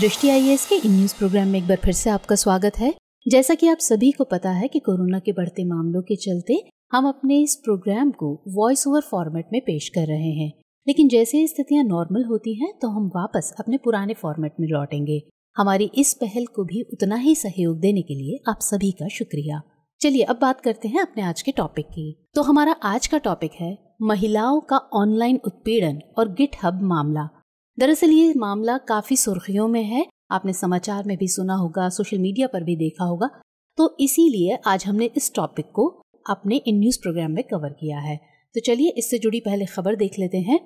दृष्टि आई के इन news program में एक बार फिर से आपका स्वागत है जैसा कि आप सभी को पता है कि कोरोना के बढ़ते मामलों के चलते हम अपने इस प्रोग्राम को वॉइस ओवर फॉर्मेट में पेश कर रहे हैं लेकिन जैसे स्थितियां नॉर्मल होती हैं तो हम वापस अपने पुराने फॉर्मेट में लौटेंगे हमारी इस पहल को भी उतना ही सहयोग देने के लिए आप सभी का शुक्रिया चलिए अब बात करते हैं अपने आज के टॉपिक की तो हमारा आज का टॉपिक है महिलाओं का ऑनलाइन उत्पीड़न और गिट हब मामला दरअसल ये मामला काफ़ी सुर्खियों में है आपने समाचार में भी सुना होगा सोशल मीडिया पर भी देखा होगा तो इसीलिए आज हमने इस टॉपिक को अपने इन न्यूज़ प्रोग्राम में कवर किया है तो चलिए इससे जुड़ी पहले खबर देख लेते हैं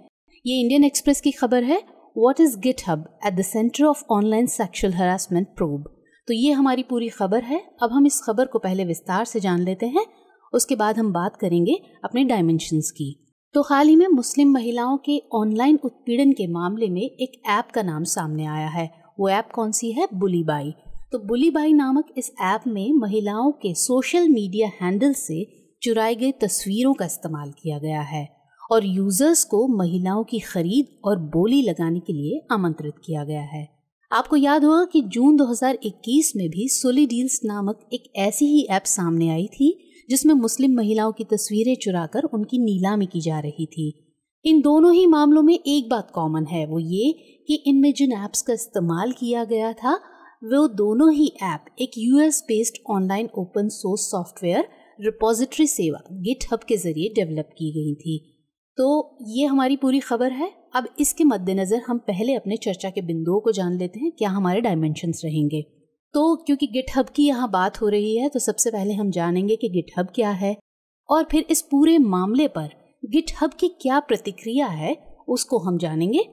ये इंडियन एक्सप्रेस की खबर है what is GitHub at the centre of online sexual harassment probe तो ये हमारी पूरी खबर है अब हम इस खबर को पहले विस्तार से जान लेते हैं उसके बाद हम बात करेंगे अपने डायमेंशंस की तो हाल ही में मुस्लिम महिलाओं के ऑनलाइन उत्पीड़न के मामले में एक ऐप का नाम सामने आया है वो ऐप कौन सी है बुलीबाई तो बुलीबाई नामक इस ऐप में महिलाओं के सोशल मीडिया हैंडल से चुराई गई तस्वीरों का इस्तेमाल किया गया है और यूजर्स को महिलाओं की खरीद और बोली लगाने के लिए आमंत्रित किया गया है आपको याद होगा कि जून 2021 में भी सोली डील्स नामक एक ऐसी ही ऐप सामने आई थी जिसमें मुस्लिम महिलाओं की तस्वीरें चुराकर उनकी नीलामी की जा रही थी इन दोनों ही मामलों में एक बात कॉमन है वो ये कि इनमें जिन ऐप्स का इस्तेमाल किया गया था वो दोनों ही ऐप एक US based online open source software repository सेवा गिट के जरिए डेवलप की गई थी तो ये हमारी पूरी खबर है अब इसके मद्देनज़र हम पहले अपने चर्चा के बिंदुओं को जान लेते हैं क्या हमारे डायमेंशंस रहेंगे तो क्योंकि गिटहब की यहाँ बात हो रही है तो सबसे पहले हम जानेंगे कि गिटहब क्या है और फिर इस पूरे मामले पर गिटहब की क्या प्रतिक्रिया है उसको हम जानेंगे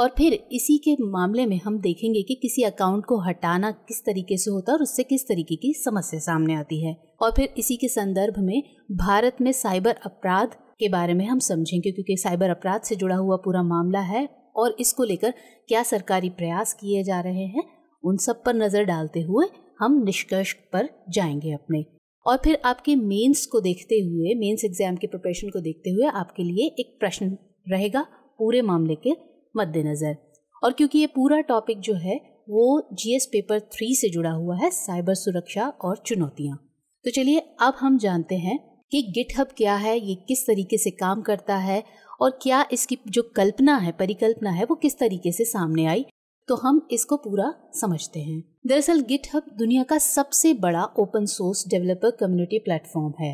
और फिर इसी के मामले में हम देखेंगे कि किसी अकाउंट को हटाना किस तरीके से होता है और उससे किस तरीके की समस्या सामने आती है और फिर इसी के संदर्भ में भारत में साइबर अपराध के बारे में हम समझेंगे क्योंकि साइबर अपराध से जुड़ा हुआ पूरा मामला है और इसको लेकर क्या सरकारी प्रयास किए जा रहे हैं उन सब पर नज़र डालते हुए हम निष्कर्ष पर जाएंगे अपने और फिर आपके मेंस को देखते हुए मेंस एग्जाम के प्रिपरेशन को देखते हुए आपके लिए एक प्रश्न रहेगा पूरे मामले के मद्देनज़र और क्योंकि ये पूरा टॉपिक जो है वो जीएस पेपर थ्री से जुड़ा हुआ है साइबर सुरक्षा और चुनौतियाँ तो चलिए अब हम जानते हैं कि गिटहब क्या है ये किस तरीके से काम करता है और क्या इसकी जो कल्पना है परिकल्पना है वो किस तरीके से सामने आई तो हम इसको पूरा समझते हैं दरअसल गिटहब दुनिया का सबसे बड़ा open source developer community platform है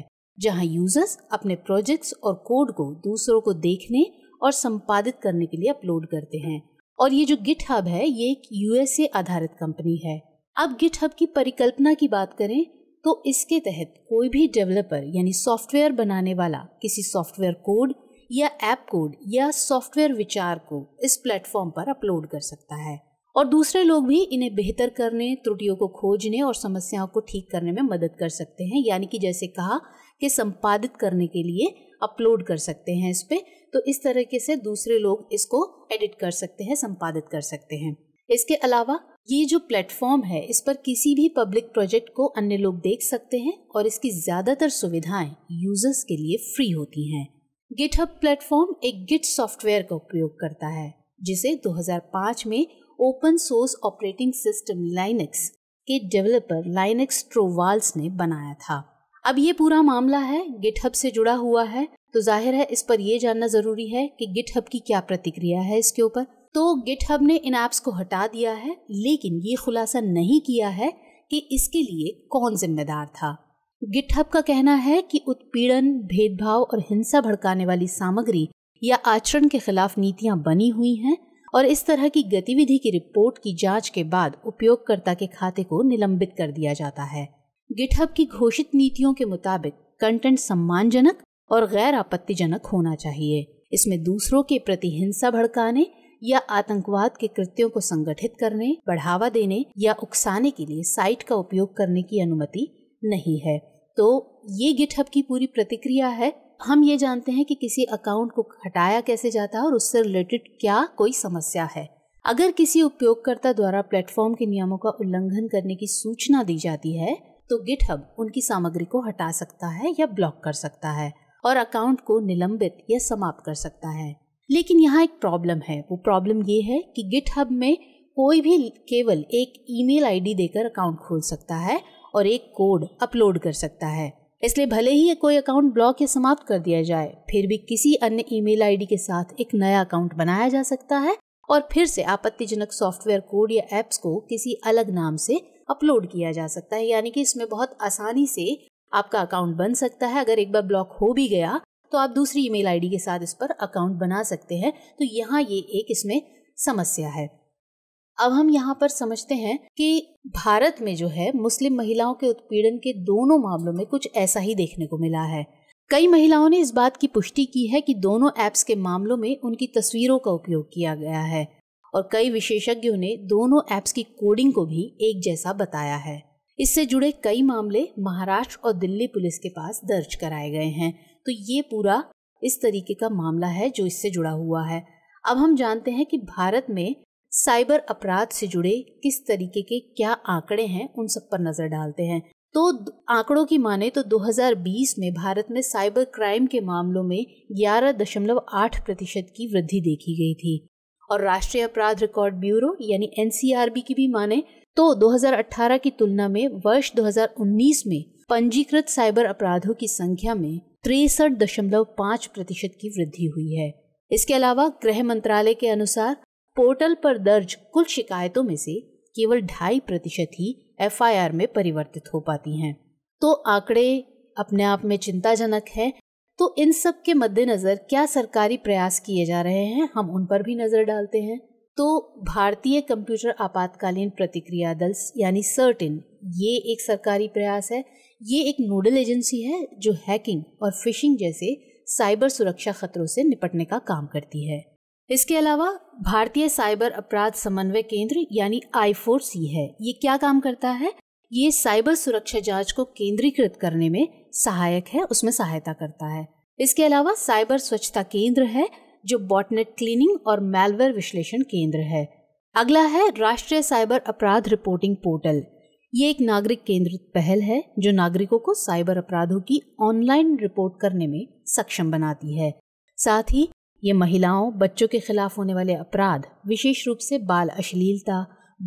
जहां यूजर्स अपने प्रोजेक्ट्स और कोड को दूसरों को देखने और संपादित करने के लिए अपलोड करते हैं और ये जो गिट हब है ये एक यूएसए आधारित कंपनी है अब गिट हब की परिकल्पना की बात करें तो इसके तहत कोई भी डेवलपर यानी सॉफ्टवेयर बनाने वाला किसी सॉफ्टवेयर कोड या ऐप कोड या सॉफ्टवेयर विचार को इस प्लेटफॉर्म पर अपलोड कर सकता है और दूसरे लोग भी इन्हें बेहतर करने त्रुटियों को खोजने और समस्याओं को ठीक करने में मदद कर सकते हैं यानी कि जैसे कहा कि संपादित करने के लिए अपलोड कर सकते हैं इस पर तो इस तरीके से दूसरे लोग इसको एडिट कर सकते हैं संपादित कर सकते हैं इसके अलावा ये जो प्लेटफॉर्म है इस पर किसी भी पब्लिक प्रोजेक्ट को अन्य लोग देख सकते हैं और इसकी ज़्यादातर सुविधाएं यूजर्स के लिए फ्री होती हैं गिटहब प्लेटफॉर्म एक गिट सॉफ्टवेयर का उपयोग करता है जिसे 2005 में open source operating system Linux के डेवलपर लाइनक्स ट्रोवाल्स ने बनाया था अब ये पूरा मामला है गिटहब से जुड़ा हुआ है तो जाहिर है इस पर यह जानना जरूरी है कि गिटहब की क्या प्रतिक्रिया है इसके ऊपर तो गिटहब ने इन ऐप्स को हटा दिया है लेकिन ये खुलासा नहीं किया है कि इसके लिए कौन जिम्मेदार था गिटहब का कहना है कि उत्पीड़न भेदभाव और हिंसा भड़काने वाली सामग्री या आचरण के खिलाफ नीतियां बनी हुई हैं और इस तरह की गतिविधि की रिपोर्ट की जांच के बाद उपयोगकर्ता के खाते को निलंबित कर दिया जाता है गिटहब की घोषित नीतियों के मुताबिक कंटेंट सम्मानजनक और गैर आपत्तिजनक होना चाहिए इसमें दूसरों के प्रति हिंसा भड़काने या आतंकवाद के कृत्यों को संगठित करने बढ़ावा देने या उकसाने के लिए साइट का उपयोग करने की अनुमति नहीं है तो ये गिटहब की पूरी प्रतिक्रिया है हम ये जानते हैं कि किसी अकाउंट को हटाया कैसे जाता है और उससे रिलेटेड क्या कोई समस्या है अगर किसी उपयोगकर्ता द्वारा प्लेटफॉर्म के नियमों का उल्लंघन करने की सूचना दी जाती है तो गिटहब उनकी सामग्री को हटा सकता है या ब्लॉक कर सकता है और अकाउंट को निलंबित या समाप्त कर सकता है लेकिन यहाँ एक प्रॉब्लम है वो प्रॉब्लम ये है कि गिटहब में कोई भी केवल एक ईमेल आईडी देकर अकाउंट खोल सकता है और एक कोड अपलोड कर सकता है इसलिए भले ही कोई अकाउंट ब्लॉक या समाप्त कर दिया जाए फिर भी किसी अन्य ईमेल आईडी के साथ एक नया अकाउंट बनाया जा सकता है और फिर से आपत्तिजनक सॉफ्टवेयर कोड या एप्स को किसी अलग नाम से अपलोड किया जा सकता है यानी कि इसमें बहुत आसानी से आपका अकाउंट बन सकता है अगर एक बार ब्लॉक हो भी गया तो आप दूसरी ईमेल आईडी के साथ इस पर अकाउंट बना सकते हैं तो यहाँ ये एक इसमें समस्या है अब हम यहाँ पर समझते हैं कि भारत में जो है मुस्लिम महिलाओं के उत्पीड़न के दोनों मामलों में कुछ ऐसा ही देखने को मिला है कई महिलाओं ने इस बात की पुष्टि की है कि दोनों ऐप्स के मामलों में उनकी तस्वीरों का उपयोग किया गया है और कई विशेषज्ञों ने दोनों ऐप्स की कोडिंग को भी एक जैसा बताया है इससे जुड़े कई मामले महाराष्ट्र और दिल्ली पुलिस के पास दर्ज कराए गए हैं तो ये पूरा इस तरीके का मामला है जो इससे जुड़ा हुआ है अब हम जानते हैं कि भारत में साइबर अपराध से जुड़े किस तरीके के क्या आंकड़े हैं उन सब पर नजर डालते हैं तो आंकड़ों की माने तो 2020 में भारत में साइबर क्राइम के मामलों में 11.8 प्रतिशत की वृद्धि देखी गई थी और राष्ट्रीय अपराध रिकॉर्ड ब्यूरो यानी एनसीआरबी की भी माने तो 2018 की तुलना में वर्ष 2019 में पंजीकृत साइबर अपराधों की संख्या में तिरसठ दशमलव पाँच प्रतिशत की वृद्धि हुई है इसके अलावा गृह मंत्रालय के अनुसार पोर्टल पर दर्ज कुल शिकायतों में से केवल ढाई प्रतिशत ही एफ में परिवर्तित हो पाती हैं तो आंकड़े अपने आप में चिंताजनक है तो इन सब के मद्देनज़र क्या सरकारी प्रयास किए जा रहे हैं हम उन पर भी नज़र डालते हैं तो भारतीय कंप्यूटर आपातकालीन प्रतिक्रिया दल यानी सर्टिन ये एक सरकारी प्रयास है ये एक नोडल एजेंसी है जो हैकिंग और फिशिंग जैसे साइबर सुरक्षा खतरों से निपटने का काम करती है इसके अलावा भारतीय साइबर अपराध समन्वय केंद्र यानी आई फोर सी है ये क्या काम करता है ये साइबर सुरक्षा जांच को केंद्रीकृत करने में सहायक है उसमें सहायता करता है इसके अलावा साइबर स्वच्छता केंद्र है जो बॉटनेट क्लीनिंग और मेलवेयर विश्लेषण केंद्र है अगला है राष्ट्रीय साइबर अपराध रिपोर्टिंग पोर्टल ये एक नागरिक केंद्रित पहल है जो नागरिकों को साइबर अपराधों की ऑनलाइन रिपोर्ट करने में सक्षम बनाती है साथ ही ये महिलाओं बच्चों के खिलाफ होने वाले अपराध विशेष रूप से बाल अश्लीलता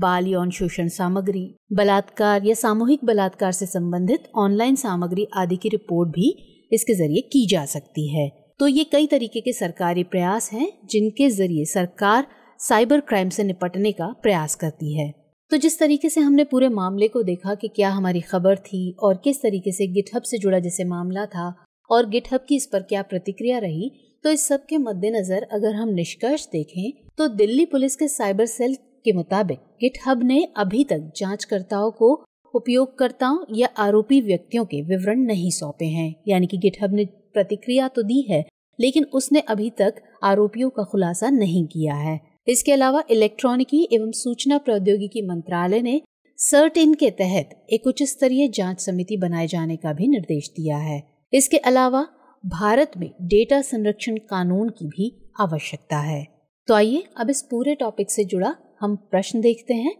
बाल यौन शोषण सामग्री बलात्कार या सामूहिक बलात्कार से संबंधित ऑनलाइन सामग्री आदि की रिपोर्ट भी इसके जरिए की जा सकती है तो ये कई तरीके के सरकारी प्रयास हैं जिनके जरिए सरकार साइबर क्राइम से निपटने का प्रयास करती है तो जिस तरीके से हमने पूरे मामले को देखा कि क्या हमारी खबर थी और किस तरीके से गिटहब से जुड़ा जैसे मामला था और गिटहब की इस पर क्या प्रतिक्रिया रही तो इस सब के मद्देनजर अगर हम निष्कर्ष देखें तो दिल्ली पुलिस के साइबर सेल के मुताबिक गिटहब ने अभी तक जांचकर्ताओं को उपयोगकर्ताओं या आरोपी व्यक्तियों के विवरण नहीं सौंपे हैं यानी कि गिटहब ने प्रतिक्रिया तो दी है लेकिन उसने अभी तक आरोपियों का खुलासा नहीं किया है इसके अलावा इलेक्ट्रॉनिकी एवं सूचना प्रौद्योगिकी मंत्रालय ने सर्ट इन के तहत एक उच्च स्तरीय जांच समिति बनाए जाने का भी निर्देश दिया है इसके अलावा भारत में डेटा संरक्षण कानून की भी आवश्यकता है तो आइए अब इस पूरे टॉपिक से जुड़ा हम प्रश्न देखते हैं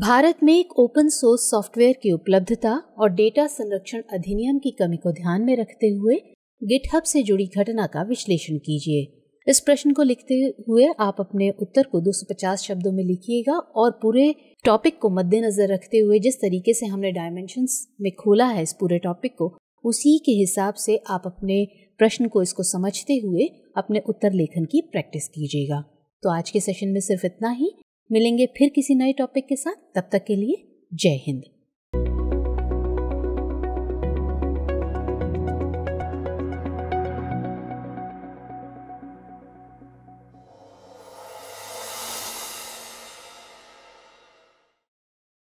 भारत में एक ओपन सोर्स सॉफ्टवेयर की उपलब्धता और डेटा संरक्षण अधिनियम की कमी को ध्यान में रखते हुए गिटहब से जुड़ी घटना का विश्लेषण कीजिए इस प्रश्न को लिखते हुए आप अपने उत्तर को 250 शब्दों में लिखिएगा और पूरे टॉपिक को मद्देनजर रखते हुए जिस तरीके से हमने डायमेंशन में खोला है इस पूरे टॉपिक को उसी के हिसाब से आप अपने प्रश्न को इसको समझते हुए अपने उत्तर लेखन की प्रैक्टिस कीजिएगा तो आज के सेशन में सिर्फ इतना ही मिलेंगे फिर किसी नए टॉपिक के साथ तब तक के लिए जय हिंद